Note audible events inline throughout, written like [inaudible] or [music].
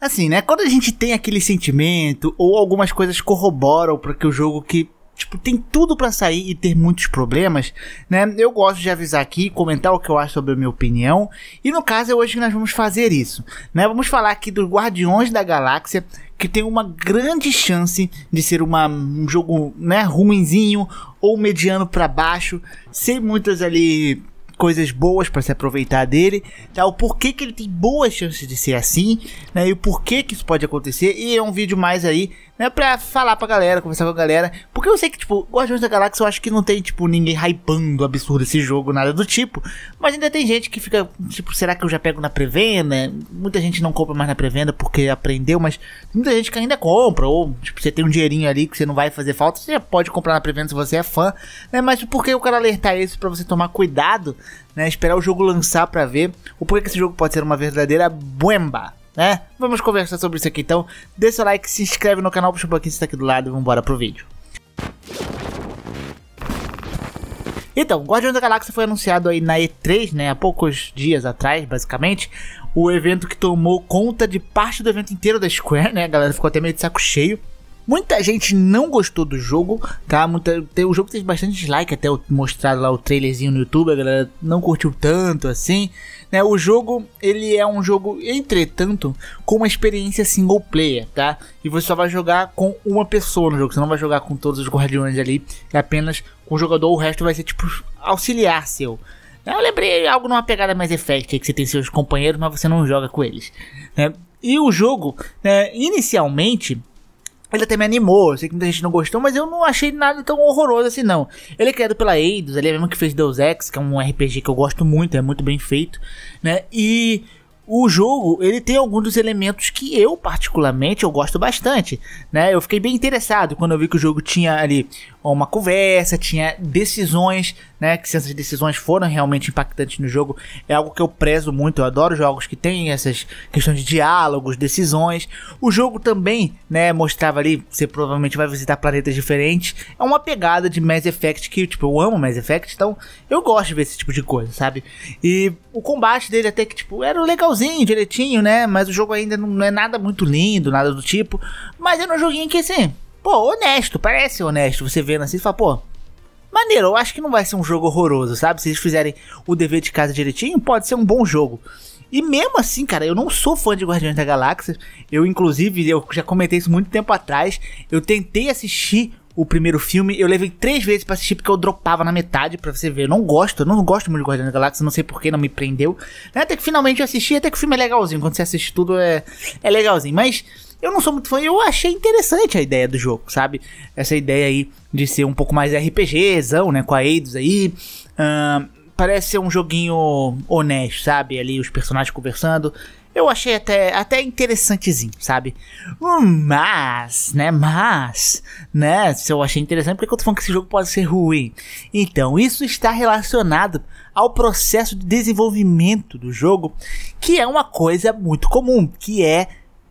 Assim, né? Quando a gente tem aquele sentimento, ou algumas coisas corroboram para que o jogo que tipo, tem tudo para sair e ter muitos problemas, né? Eu gosto de avisar aqui, comentar o que eu acho sobre a minha opinião. E no caso é hoje que nós vamos fazer isso, né? Vamos falar aqui dos Guardiões da Galáxia, que tem uma grande chance de ser uma, um jogo, né, ruinzinho ou mediano para baixo, sem muitas ali coisas boas para se aproveitar dele, tá? o porquê que ele tem boas chances de ser assim, né? e o porquê que isso pode acontecer. E é um vídeo mais aí, né, pra falar pra galera, conversar com a galera. Porque eu sei que, tipo, Guardiões da Galáxia eu acho que não tem, tipo, ninguém hypando absurdo esse jogo, nada do tipo. Mas ainda tem gente que fica, tipo, será que eu já pego na pré-venda? Muita gente não compra mais na pré-venda porque aprendeu, mas muita gente que ainda compra, ou, tipo, você tem um dinheirinho ali que você não vai fazer falta, você já pode comprar na pré-venda se você é fã, né? Mas por que o cara alertar isso para você tomar cuidado, né? Esperar o jogo lançar para ver o porquê que esse jogo pode ser uma verdadeira buemba, né? Vamos conversar sobre isso aqui então. Dê seu like, se inscreve no canal, puxa um pouquinho se tá aqui do lado e vambora pro vídeo. Então, Guardiões da Galáxia foi anunciado aí na E3, né, há poucos dias atrás, basicamente, o evento que tomou conta de parte do evento inteiro da Square, né, a galera ficou até meio de saco cheio, Muita gente não gostou do jogo, tá? Muita, tem, o jogo teve bastante dislike, até mostrado lá o trailerzinho no YouTube, a galera não curtiu tanto assim. Né? O jogo, ele é um jogo, entretanto, com uma experiência single player, tá? E você só vai jogar com uma pessoa no jogo, você não vai jogar com todos os guardiões ali, é apenas com o jogador, o resto vai ser tipo auxiliar seu. Eu lembrei algo numa pegada mais effect, que você tem seus companheiros, mas você não joga com eles. Né? E o jogo, né, inicialmente, ele até me animou, eu sei que muita gente não gostou, mas eu não achei nada tão horroroso assim não. Ele é criado pela Eidos, ele é mesmo que fez Deus Ex, que é um RPG que eu gosto muito, é muito bem feito, né? E o jogo ele tem alguns dos elementos que eu particularmente eu gosto bastante, né? Eu fiquei bem interessado quando eu vi que o jogo tinha ali uma conversa, tinha decisões, né? Que se essas decisões foram realmente impactantes no jogo, é algo que eu prezo muito. Eu adoro jogos que têm essas questões de diálogos, decisões. O jogo também, né? Mostrava ali, você provavelmente vai visitar planetas diferentes. É uma pegada de Mass Effect que, tipo, eu amo Mass Effect, então eu gosto de ver esse tipo de coisa, sabe? E o combate dele até que, tipo, era legalzinho, direitinho, né? Mas o jogo ainda não é nada muito lindo, nada do tipo. Mas era um joguinho que, assim pô, honesto, parece honesto. Você vendo assim, e fala, pô, maneiro, eu acho que não vai ser um jogo horroroso, sabe? Se eles fizerem o dever de casa direitinho, pode ser um bom jogo. E mesmo assim, cara, eu não sou fã de Guardiões da Galáxia. Eu, inclusive, eu já comentei isso muito tempo atrás. Eu tentei assistir o primeiro filme. Eu levei três vezes para assistir porque eu dropava na metade para você ver. Eu não gosto, eu não gosto muito de Guardiões da Galáxia, não sei porquê, não me prendeu. Né, até que finalmente eu assisti, até que o filme é legalzinho. Quando você assiste tudo é, é legalzinho. Mas eu não sou muito fã, eu achei interessante a ideia do jogo, sabe? Essa ideia aí de ser um pouco mais RPGzão, né? Com a Eidos aí. Uh, parece ser um joguinho honesto, sabe? Ali os personagens conversando. Eu achei até, até interessantezinho, sabe? Mas, né? Mas, né? Se eu achei interessante, por que eu tô falando que esse jogo pode ser ruim? Então, isso está relacionado ao processo de desenvolvimento do jogo, que é uma coisa muito comum, que é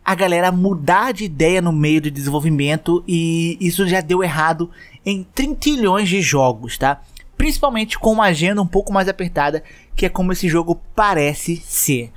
a galera mudar de ideia no meio do desenvolvimento e isso já deu errado em 30 trilhões de jogos, tá? Principalmente com uma agenda um pouco mais apertada, que é como esse jogo parece ser.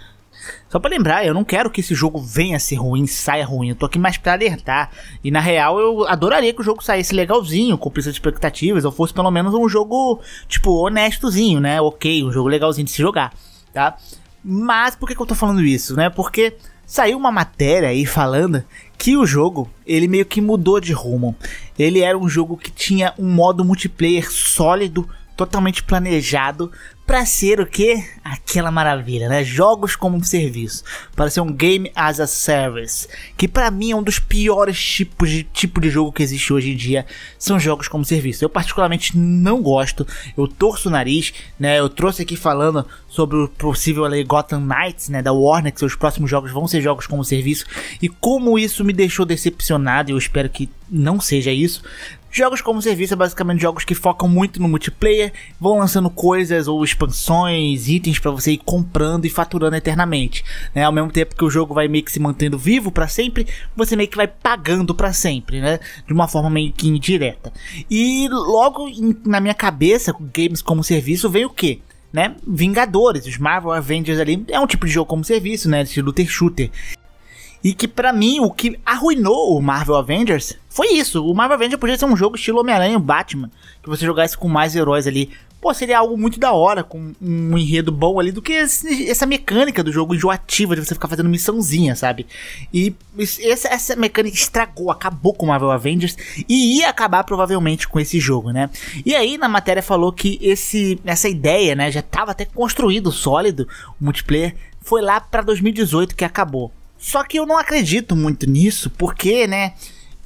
Só para lembrar, eu não quero que esse jogo venha a ser ruim, saia ruim. Eu tô aqui mais para alertar. E na real, eu adoraria que o jogo saísse legalzinho, cumprisse as expectativas, ou fosse pelo menos um jogo, tipo, honestozinho, né? Ok, um jogo legalzinho de se jogar, tá? Mas por que, que eu tô falando isso, né? Porque Saiu uma matéria aí falando que o jogo, ele meio que mudou de rumo. Ele era um jogo que tinha um modo multiplayer sólido, totalmente planejado, para ser o que? Aquela maravilha, né? Jogos como um serviço, para ser um game as a service, que para mim é um dos piores tipos de tipo de jogo que existe hoje em dia, são jogos como serviço. Eu particularmente não gosto, eu torço o nariz, né? Eu trouxe aqui falando sobre o possível ali, Gotham Knights, né, da Warner, que seus próximos jogos vão ser jogos como serviço, e como isso me deixou decepcionado, eu espero que não seja isso, Jogos como serviço é basicamente jogos que focam muito no multiplayer, vão lançando coisas ou expansões, itens para você ir comprando e faturando eternamente. Né? Ao mesmo tempo que o jogo vai meio que se mantendo vivo para sempre, você meio que vai pagando para sempre, né? De uma forma meio que indireta. E logo em, na minha cabeça, games como serviço, veio o quê? Né? Vingadores, os Marvel Avengers ali, é um tipo de jogo como serviço, né? Esse looter shooter. E que para mim o que arruinou o Marvel Avengers foi isso. O Marvel Avengers podia ser um jogo estilo Homem-Aranha e Batman, que você jogasse com mais heróis ali pô, seria algo muito da hora, com um enredo bom ali, do que esse, essa mecânica do jogo enjoativa de você ficar fazendo missãozinha, sabe? E essa, essa mecânica estragou, acabou com Marvel Avengers e ia acabar provavelmente com esse jogo, né? E aí na matéria falou que esse, essa ideia, né, já estava até construído, sólido, o multiplayer, foi lá para 2018 que acabou. Só que eu não acredito muito nisso, porque, né?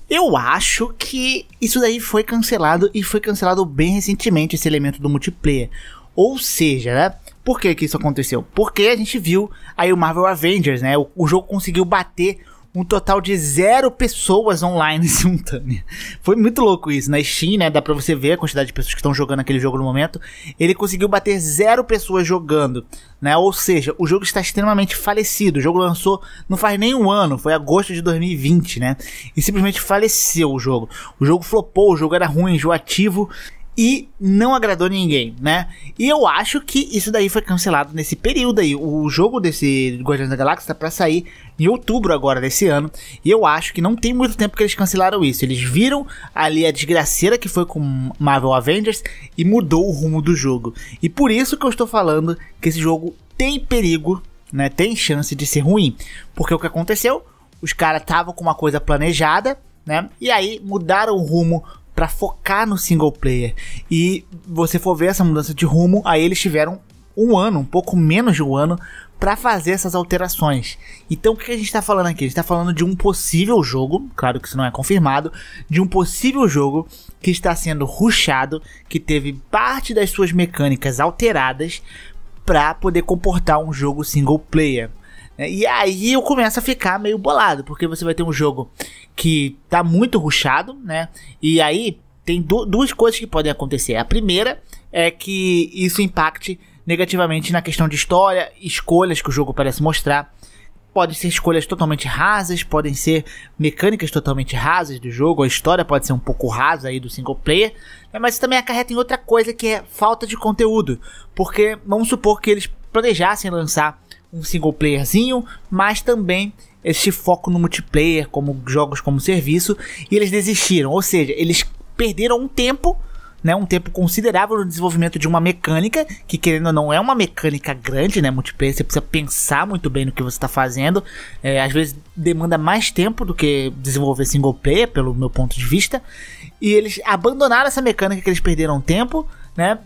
Eu acho que isso daí foi cancelado e foi cancelado bem recentemente esse elemento do multiplayer. Ou seja, né? Por que, que isso aconteceu? Porque a gente viu aí o Marvel Avengers, né? O, o jogo conseguiu bater um total de zero pessoas online [laughs] simultâneas. Foi muito louco isso. Na Steam, né? Dá pra você ver a quantidade de pessoas que estão jogando aquele jogo no momento. Ele conseguiu bater zero pessoas jogando, né? Ou seja, o jogo está extremamente falecido. O jogo lançou não faz nem um ano, foi agosto de 2020, né? E simplesmente faleceu o jogo. O jogo flopou, o jogo era ruim, enjoativo e não agradou ninguém, né? E eu acho que isso daí foi cancelado nesse período aí. O jogo desse Guardiões da Galáxia tá pra sair em outubro agora desse ano. E eu acho que não tem muito tempo que eles cancelaram isso. Eles viram ali a desgraceira que foi com Marvel Avengers e mudou o rumo do jogo. E por isso que eu estou falando que esse jogo tem perigo, né? Tem chance de ser ruim. Porque o que aconteceu? Os caras estavam com uma coisa planejada, né? E aí mudaram o rumo para focar no single player. E você for ver essa mudança de rumo, aí eles tiveram um ano, um pouco menos de um ano, para fazer essas alterações. Então o que a gente está falando aqui? A gente está falando de um possível jogo, claro que isso não é confirmado, de um possível jogo que está sendo ruchado, que teve parte das suas mecânicas alteradas para poder comportar um jogo single player. Né? E aí eu começo a ficar meio bolado, porque você vai ter um jogo que tá muito ruchado, né? E aí tem du duas coisas que podem acontecer. A primeira é que isso impacte negativamente na questão de história, escolhas que o jogo parece mostrar. Podem ser escolhas totalmente rasas, podem ser mecânicas totalmente rasas do jogo, a história pode ser um pouco rasa aí do single player, né? mas isso também acarreta em outra coisa que é falta de conteúdo. Porque vamos supor que eles planejassem lançar um single playerzinho, mas também esse foco no multiplayer, como jogos como serviço, e eles desistiram, ou seja, eles perderam um tempo, né, um tempo considerável no desenvolvimento de uma mecânica, que querendo ou não é uma mecânica grande, né, multiplayer, você precisa pensar muito bem no que você está fazendo, é, às vezes demanda mais tempo do que desenvolver single player, pelo meu ponto de vista, e eles abandonaram essa mecânica que eles perderam tempo, né,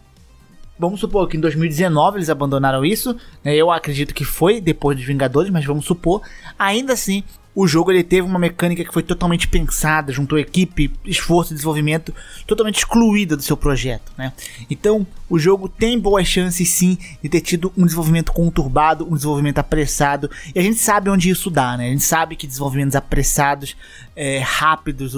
Vamos supor que em 2019 eles abandonaram isso. Né? Eu acredito que foi depois dos Vingadores, mas vamos supor. Ainda assim, o jogo ele teve uma mecânica que foi totalmente pensada, juntou equipe, esforço e desenvolvimento totalmente excluída do seu projeto, né? Então, o jogo tem boas chances sim de ter tido um desenvolvimento conturbado, um desenvolvimento apressado, e a gente sabe onde isso dá, né? A gente sabe que desenvolvimentos apressados, é, rápidos,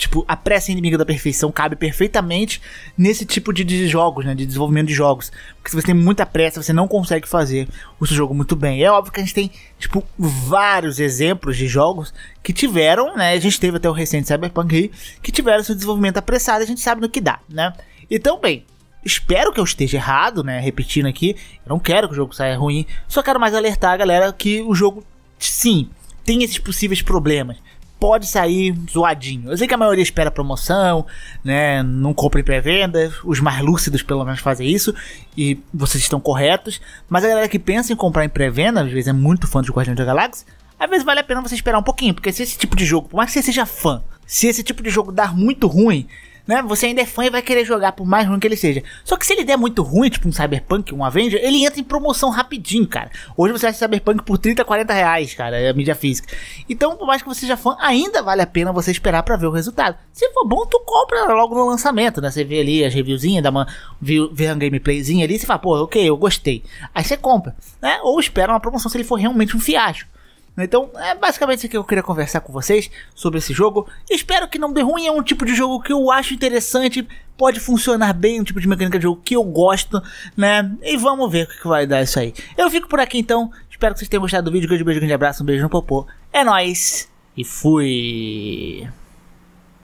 Tipo, a pressa inimiga da perfeição cabe perfeitamente nesse tipo de jogos, né? De desenvolvimento de jogos. Porque se você tem muita pressa, você não consegue fazer o seu jogo muito bem. é óbvio que a gente tem, tipo, vários exemplos de jogos que tiveram, né? A gente teve até o recente Cyberpunk aí, que tiveram seu desenvolvimento apressado e a gente sabe no que dá, né? Então, bem, Espero que eu esteja errado, né? Repetindo aqui, eu não quero que o jogo saia ruim. Só quero mais alertar a galera que o jogo, sim, tem esses possíveis problemas pode sair zoadinho. Eu sei que a maioria espera promoção, né? Não compra em pré-venda, os mais lúcidos pelo menos fazem isso, e vocês estão corretos. Mas a galera que pensa em comprar em pré-venda, às vezes é muito fã de Guardiões da Galáxia, às vezes vale a pena você esperar um pouquinho, porque se esse tipo de jogo, por mais que você seja fã, se esse tipo de jogo dar muito ruim, né? Você ainda é fã e vai querer jogar, por mais ruim que ele seja. Só que se ele der muito ruim, tipo um Cyberpunk, um Avenger, ele entra em promoção rapidinho, cara. Hoje você acha Cyberpunk por 30, 40 reais, cara, é a mídia física. Então, por mais que você seja fã, ainda vale a pena você esperar para ver o resultado. Se for bom, tu compra logo no lançamento, né? Você vê ali as reviewzinhas, dá uma, vê uma gameplayzinha ali, você fala, pô, ok, eu gostei. Aí você compra, né? Ou espera uma promoção se ele for realmente um fiasco. Né? Então, é basicamente isso que eu queria conversar com vocês sobre esse jogo. Espero que não dê ruim, é um tipo de jogo que eu acho interessante, pode funcionar bem, um tipo de mecânica de jogo que eu gosto, né? E vamos ver o que vai dar isso aí. Eu fico por aqui então, espero que vocês tenham gostado do vídeo. Grande beijo, grande abraço, um beijo no popô. É nóis e fui!